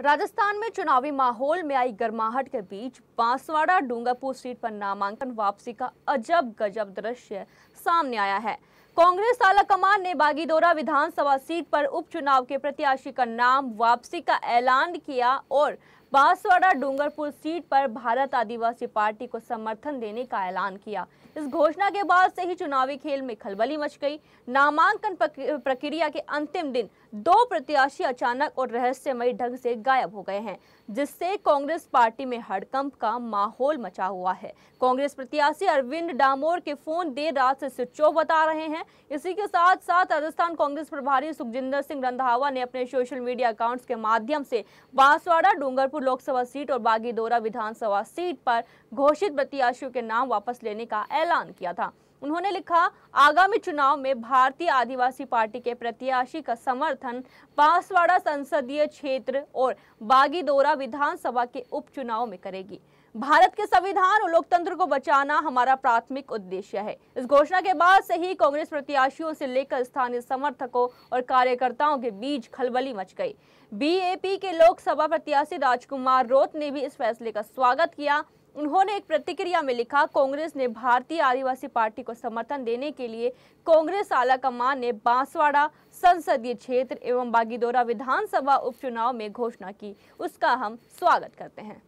राजस्थान में चुनावी माहौल में आई गर्माहट के बीच बांसवाड़ा डूंगरपुर सीट पर नामांकन वापसी का अजब गजब दृश्य सामने आया है कांग्रेस आला कमान ने बागीदोरा विधानसभा सीट पर उपचुनाव के प्रत्याशी का नाम वापसी का ऐलान किया और बांसवाड़ा डूंगरपुर सीट पर भारत आदिवासी पार्टी को समर्थन देने का ऐलान किया इस घोषणा के बाद से ही चुनावी खेल में खलबली मच गई नामांकन प्रक्रिया के अंतिम दिन दो प्रत्याशी अचानक और रहस्यमय ढंग से गायब हो गए हैं जिससे कांग्रेस पार्टी में हड़कंप का माहौल मचा हुआ है कांग्रेस प्रत्याशी अरविंद डामोर के फोन देर रात से स्विच ऑफ बता रहे हैं इसी के साथ साथ राजस्थान कांग्रेस प्रभारी सुखजिंदर सिंह रंधावा ने अपने सोशल मीडिया अकाउंट्स के माध्यम से बांसवाड़ा डूंगरपुर गोरखपुर लोकसभा सीट और बागीदोरा विधानसभा सीट पर घोषित प्रत्याशियों के नाम वापस लेने का ऐलान किया था उन्होंने लिखा आगामी चुनाव में भारतीय आदिवासी पार्टी के प्रत्याशी का समर्थन बांसवाड़ा संसदीय क्षेत्र और बागीदोरा विधानसभा के उपचुनाव में करेगी भारत के संविधान और लोकतंत्र को बचाना हमारा प्राथमिक उद्देश्य है इस घोषणा के बाद से ही कांग्रेस प्रत्याशियों से लेकर स्थानीय समर्थकों और कार्यकर्ताओं के बीच खलबली मच गई बीएपी के लोकसभा प्रत्याशी राजकुमार रोत ने भी इस फैसले का स्वागत किया उन्होंने एक प्रतिक्रिया में लिखा कांग्रेस ने भारतीय आदिवासी पार्टी को समर्थन देने के लिए कांग्रेस आला कमान ने बांसवाड़ा संसदीय क्षेत्र एवं बागीदोरा विधानसभा उपचुनाव में घोषणा की उसका हम स्वागत करते हैं